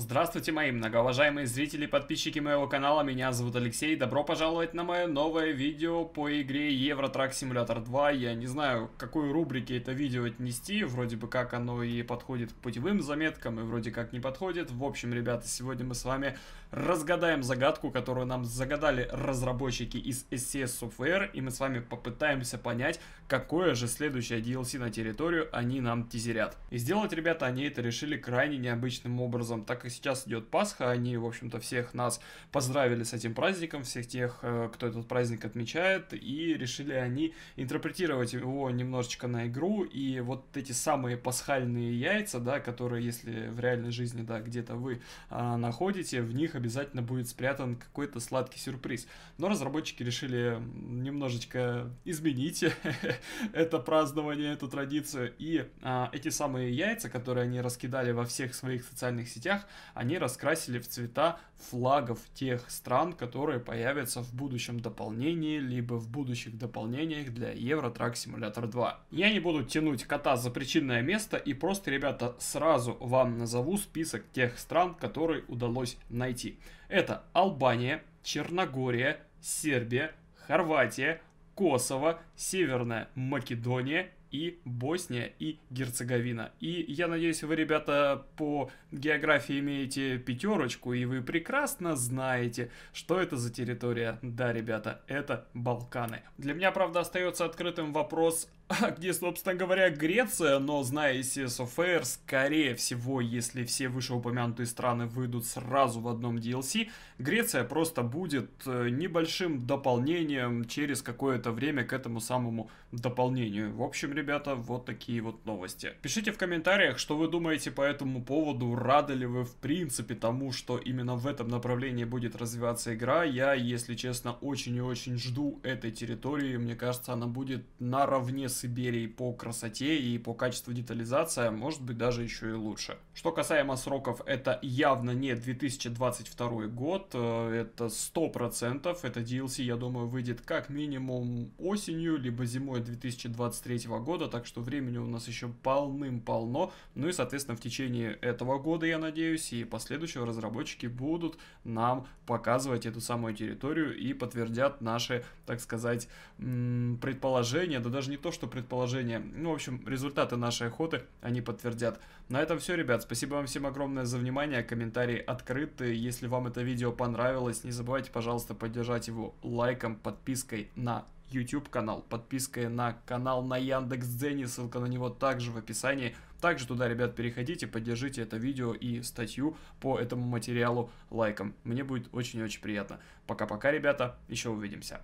Здравствуйте, мои многоуважаемые зрители и подписчики моего канала, меня зовут Алексей, добро пожаловать на мое новое видео по игре Евротрак Симулятор 2, я не знаю, какой рубрике это видео отнести, вроде бы как оно и подходит к путевым заметкам, и вроде как не подходит, в общем, ребята, сегодня мы с вами разгадаем загадку, которую нам загадали разработчики из SCS Software, и мы с вами попытаемся понять, какое же следующее DLC на территорию они нам тизерят. И сделать, ребята, они это решили крайне необычным образом, так как и сейчас идет Пасха, они, в общем-то, всех нас поздравили с этим праздником, всех тех, э, кто этот праздник отмечает, и решили они интерпретировать его немножечко на игру, и вот эти самые пасхальные яйца, да, которые, если в реальной жизни, да, где-то вы а, находите, в них обязательно будет спрятан какой-то сладкий сюрприз. Но разработчики решили немножечко изменить это празднование, эту традицию, и а, эти самые яйца, которые они раскидали во всех своих социальных сетях, они раскрасили в цвета флагов тех стран, которые появятся в будущем дополнении, либо в будущих дополнениях для Euro Truck Simulator 2. Я не буду тянуть кота за причинное место и просто, ребята, сразу вам назову список тех стран, которые удалось найти. Это Албания, Черногория, Сербия, Хорватия, Косово, Северная Македония, и Босния, и Герцеговина. И я надеюсь, вы, ребята, по географии имеете пятерочку, и вы прекрасно знаете, что это за территория. Да, ребята, это Балканы. Для меня, правда, остается открытым вопрос, а где, собственно говоря, Греция, но зная CSOFR, скорее всего, если все вышеупомянутые страны выйдут сразу в одном DLC, Греция просто будет э, небольшим дополнением через какое-то время к этому самому дополнению. В общем, ребята, вот такие вот новости. Пишите в комментариях, что вы думаете по этому поводу, рады ли вы в принципе тому, что именно в этом направлении будет развиваться игра. Я, если честно, очень и очень жду этой территории, мне кажется, она будет наравне с Сибири по красоте и по качеству детализации, может быть даже еще и лучше. Что касаемо сроков, это явно не 2022 год, э, это 100%, это DLC, я думаю, выйдет как минимум осенью, либо зимой 2023 года, так что времени у нас еще полным-полно, ну и, соответственно, в течение этого года, я надеюсь, и последующего разработчики будут нам показывать эту самую территорию и подтвердят наши, так сказать, предположения, да даже не то, что предположение. Ну, в общем, результаты нашей охоты они подтвердят. На этом все, ребят. Спасибо вам всем огромное за внимание. Комментарии открыты. Если вам это видео понравилось, не забывайте, пожалуйста, поддержать его лайком, подпиской на YouTube канал, подпиской на канал на Яндекс.Дзене, ссылка на него также в описании. Также туда, ребят, переходите, поддержите это видео и статью по этому материалу лайком. Мне будет очень-очень приятно. Пока-пока, ребята, еще увидимся.